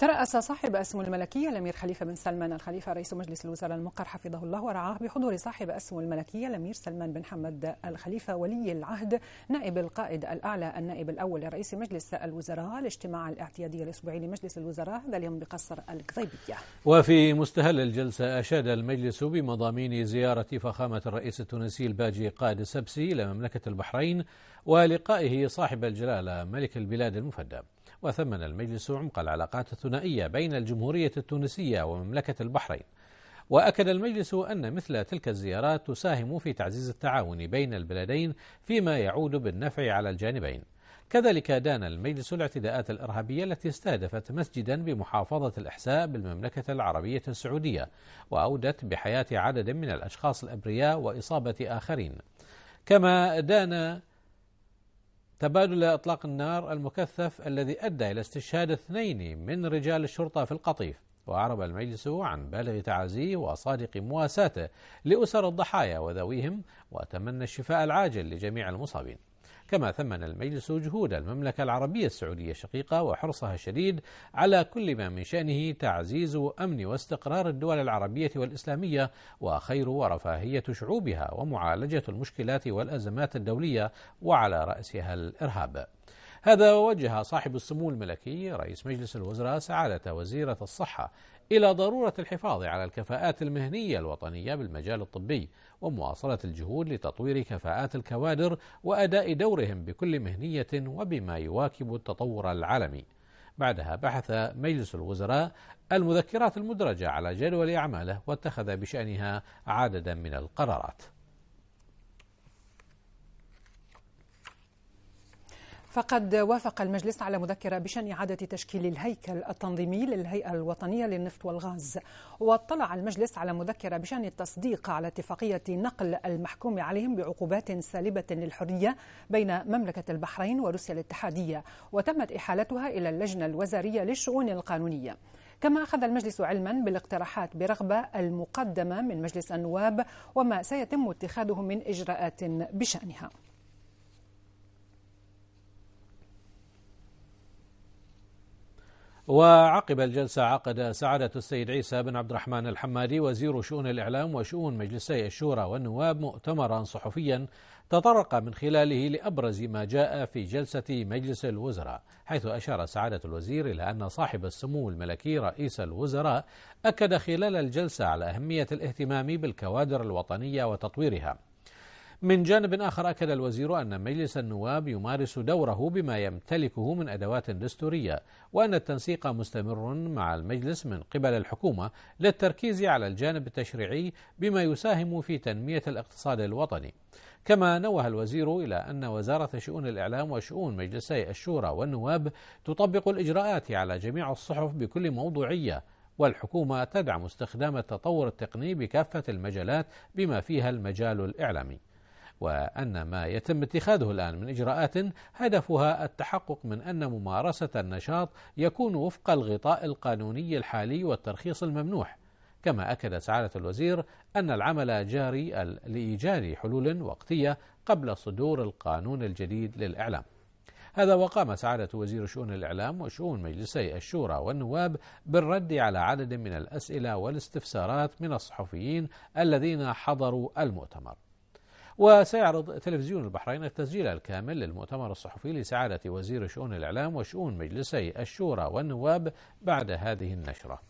ترأس صاحب السمو الملكية الأمير خليفة بن سلمان الخليفة رئيس مجلس الوزراء المقر حفظه الله ورعاه بحضور صاحب السمو الملكية الأمير سلمان بن حمد الخليفة ولي العهد نائب القائد الأعلى النائب الأول لرئيس مجلس الوزراء الاجتماع الاعتيادي الأسبوعي لمجلس الوزراء هذا اليوم بقصر القضيبية وفي مستهل الجلسة أشاد المجلس بمضامين زيارة فخامة الرئيس التونسي الباجي قائد السبسي إلى مملكة البحرين ولقائه صاحب الجلالة ملك البلاد المفدى وثمن المجلس عمق العلاقات الثنائية بين الجمهورية التونسية ومملكة البحرين وأكد المجلس أن مثل تلك الزيارات تساهم في تعزيز التعاون بين البلدين فيما يعود بالنفع على الجانبين كذلك دان المجلس الاعتداءات الإرهابية التي استهدفت مسجدا بمحافظة الإحساء بالمملكة العربية السعودية وأودت بحياة عدد من الأشخاص الأبرياء وإصابة آخرين كما دان تبادل اطلاق النار المكثف الذي ادى الى استشهاد اثنين من رجال الشرطه في القطيف واعرب المجلس عن بالغ تعازيه وصادق مواساته لاسر الضحايا وذويهم وتمنى الشفاء العاجل لجميع المصابين كما ثمن المجلس جهود المملكة العربية السعودية الشقيقة وحرصها الشديد على كل ما من شأنه تعزيز أمن واستقرار الدول العربية والإسلامية وخير ورفاهية شعوبها ومعالجة المشكلات والأزمات الدولية وعلى رأسها الإرهاب هذا وجه صاحب السمو الملكي رئيس مجلس الوزراء سعادة وزيرة الصحة إلى ضرورة الحفاظ على الكفاءات المهنية الوطنية بالمجال الطبي ومواصلة الجهود لتطوير كفاءات الكوادر وأداء دورهم بكل مهنية وبما يواكب التطور العالمي. بعدها بحث مجلس الوزراء المذكرات المدرجة على جدول أعماله واتخذ بشأنها عددا من القرارات. فقد وافق المجلس على مذكرة بشأن إعادة تشكيل الهيكل التنظيمي للهيئة الوطنية للنفط والغاز واطلع المجلس على مذكرة بشأن التصديق على اتفاقية نقل المحكوم عليهم بعقوبات سالبة للحرية بين مملكة البحرين وروسيا الاتحادية وتمت إحالتها إلى اللجنة الوزارية للشؤون القانونية كما أخذ المجلس علما بالاقتراحات برغبة المقدمة من مجلس النواب وما سيتم اتخاذه من إجراءات بشأنها وعقب الجلسة عقد سعادة السيد عيسى بن عبد الرحمن الحمادي وزير شؤون الإعلام وشؤون مجلسي الشورى والنواب مؤتمرا صحفيا تطرق من خلاله لأبرز ما جاء في جلسة مجلس الوزراء حيث أشار سعادة الوزير إلى أن صاحب السمو الملكي رئيس الوزراء أكد خلال الجلسة على أهمية الاهتمام بالكوادر الوطنية وتطويرها من جانب آخر أكد الوزير أن مجلس النواب يمارس دوره بما يمتلكه من أدوات دستورية وأن التنسيق مستمر مع المجلس من قبل الحكومة للتركيز على الجانب التشريعي بما يساهم في تنمية الاقتصاد الوطني كما نوه الوزير إلى أن وزارة شؤون الإعلام وشؤون مجلسي الشورى والنواب تطبق الإجراءات على جميع الصحف بكل موضوعية والحكومة تدعم استخدام التطور التقني بكافة المجالات بما فيها المجال الإعلامي وأن ما يتم اتخاذه الآن من إجراءات هدفها التحقق من أن ممارسة النشاط يكون وفق الغطاء القانوني الحالي والترخيص الممنوح كما أكد سعادة الوزير أن العمل جاري لإيجاد حلول وقتية قبل صدور القانون الجديد للإعلام هذا وقام سعادة وزير شؤون الإعلام وشؤون مجلسي الشورى والنواب بالرد على عدد من الأسئلة والاستفسارات من الصحفيين الذين حضروا المؤتمر وسيعرض تلفزيون البحرين التسجيل الكامل للمؤتمر الصحفي لسعادة وزير شؤون الإعلام وشؤون مجلسي الشورى والنواب بعد هذه النشرة